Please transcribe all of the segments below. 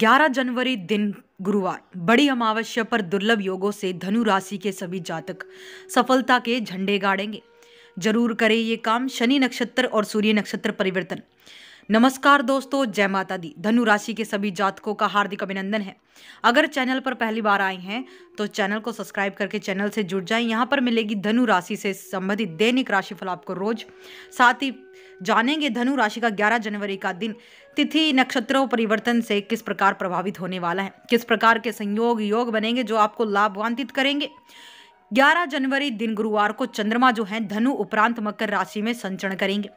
11 जनवरी दिन गुरुवार बड़ी अमावस्या पर दुर्लभ योगों से धनु राशि के सभी जातक सफलता के झंडे गाड़ेंगे जरूर करें ये काम शनि नक्षत्र और सूर्य नक्षत्र परिवर्तन नमस्कार दोस्तों जय माता दी धनु राशि के सभी जातकों का हार्दिक अभिनंदन है अगर चैनल पर पहली बार आए हैं तो चैनल को सब्सक्राइब करके चैनल से जुड़ जाएं यहाँ पर मिलेगी धनु राशि से संबंधित दैनिक राशिफल आपको रोज साथ ही जानेंगे धनु राशि का 11 जनवरी का दिन तिथि नक्षत्रों परिवर्तन से किस प्रकार प्रभावित होने वाला है किस प्रकार के संयोग योग बनेंगे जो आपको लाभान्वित करेंगे 11 जनवरी दिन गुरुवार को चंद्रमा जो है धनु उपरांत मकर राशि में संचरण करेंगे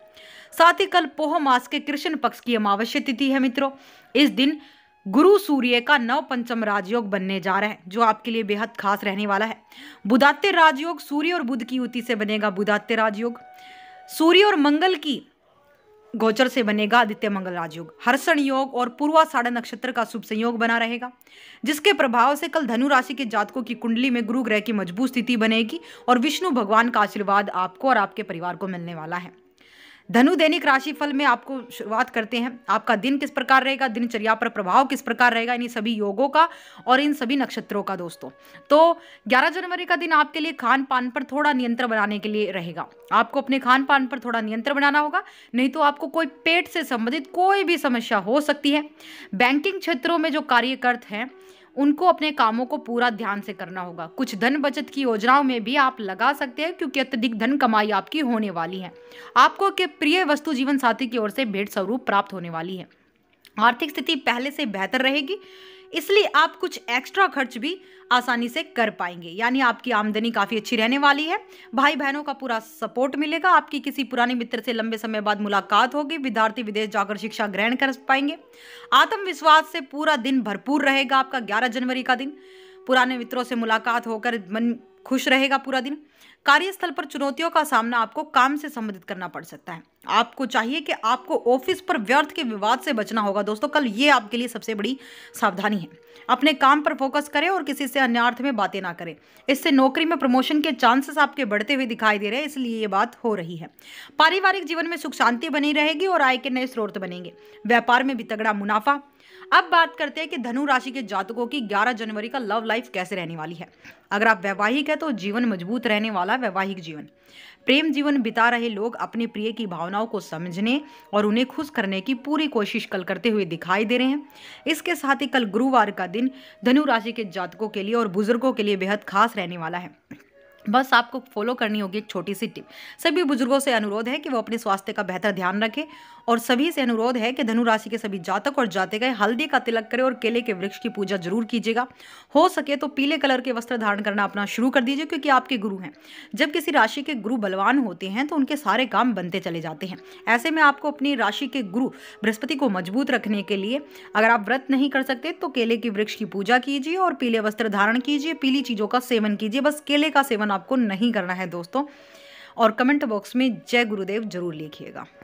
साथ ही कल पोह मास के कृष्ण पक्ष की अमावस्या तिथि है मित्रों इस दिन गुरु सूर्य का नव पंचम राजयोग बनने जा रहा है जो आपके लिए बेहद खास रहने वाला है बुधात्य राजयोग सूर्य और बुध की युति से बनेगा बुधात्य राजयोग सूर्य और मंगल की गोचर से बनेगा आदित्य मंगल राजयोग हर्षण योग और पूर्वा साढ़े नक्षत्र का शुभ संयोग बना रहेगा जिसके प्रभाव से कल धनु राशि के जातकों की कुंडली में गुरु ग्रह की मजबूत स्थिति बनेगी और विष्णु भगवान का आशीर्वाद आपको और आपके परिवार को मिलने वाला है धनु दैनिक राशिफल में आपको शुरुआत करते हैं आपका दिन किस प्रकार रहेगा दिनचर्या पर प्रभाव किस प्रकार रहेगा इन सभी योगों का और इन सभी नक्षत्रों का दोस्तों तो 11 जनवरी का दिन आपके लिए खान पान पर थोड़ा नियंत्रण बनाने के लिए रहेगा आपको अपने खान पान पर थोड़ा नियंत्रण बनाना होगा नहीं तो आपको कोई पेट से संबंधित कोई भी समस्या हो सकती है बैंकिंग क्षेत्रों में जो कार्यकर्त हैं उनको अपने कामों को पूरा ध्यान से करना होगा कुछ धन बचत की योजनाओं में भी आप लगा सकते हैं क्योंकि अत्यधिक धन कमाई आपकी होने वाली है आपको के प्रिय वस्तु जीवन साथी की ओर से भेंट स्वरूप प्राप्त होने वाली है आर्थिक स्थिति पहले से बेहतर रहेगी इसलिए आप कुछ एक्स्ट्रा खर्च भी आसानी से कर पाएंगे यानी आपकी आमदनी काफ़ी अच्छी रहने वाली है भाई बहनों का पूरा सपोर्ट मिलेगा आपकी किसी पुराने मित्र से लंबे समय बाद मुलाकात होगी विद्यार्थी विदेश जाकर शिक्षा ग्रहण कर पाएंगे आत्मविश्वास से पूरा दिन भरपूर रहेगा आपका ग्यारह जनवरी का दिन पुराने मित्रों से मुलाकात होकर मन खुश रहेगा पूरा दिन कार्यस्थल पर चुनौतियों का सामना आपको काम से संबंधित करना पड़ सकता है आपको चाहिए कि आपको ऑफिस पर व्यर्थ के विवाद से बचना होगा दोस्तों कल ये आपके लिए सबसे बड़ी सावधानी है अपने काम पर फोकस करें और किसी से अन्य अर्थ में बातें ना करें इससे नौकरी में प्रमोशन के चांसेस आपके बढ़ते हुए दिखाई दे रहे हैं इसलिए ये बात हो रही है पारिवारिक जीवन में सुख शांति बनी रहेगी और आय के नए स्रोत बनेंगे व्यापार में भी तगड़ा मुनाफा अब बात करते हैं कि धनु राशि के जातकों की 11 जनवरी का लव लाइफ कैसे रहने वाली है अगर आप वैवाहिक है है तो जीवन मजबूत रहने वाला वैवाहिक जीवन प्रेम जीवन बिता रहे लोग अपने प्रिय की भावनाओं को समझने और उन्हें खुश करने की पूरी कोशिश कल करते हुए दिखाई दे रहे हैं इसके साथ ही कल गुरुवार का दिन धनु राशि के जातकों के लिए और बुजुर्गों के लिए बेहद खास रहने वाला है बस आपको फॉलो करनी होगी एक छोटी सी टिप सभी बुजुर्गों से अनुरोध है कि वो अपने स्वास्थ्य का बेहतर ध्यान रखें और सभी से अनुरोध है कि धनु राशि के सभी जातक और गए हल्दी का तिलक करें और केले के वृक्ष की पूजा जरूर कीजिएगा हो सके तो पीले कलर के वस्त्र धारण करना अपना शुरू कर दीजिए क्योंकि आपके गुरु हैं जब किसी राशि के गुरु बलवान होते हैं तो उनके सारे काम बनते चले जाते हैं ऐसे में आपको अपनी राशि के गुरु बृहस्पति को मजबूत रखने के लिए अगर आप व्रत नहीं कर सकते तो केले के वृक्ष की पूजा कीजिए और पीले वस्त्र धारण कीजिए पीली चीज़ों का सेवन कीजिए बस केले का सेवन आपको नहीं करना है दोस्तों और कमेंट बॉक्स में जय गुरुदेव जरूर लिखिएगा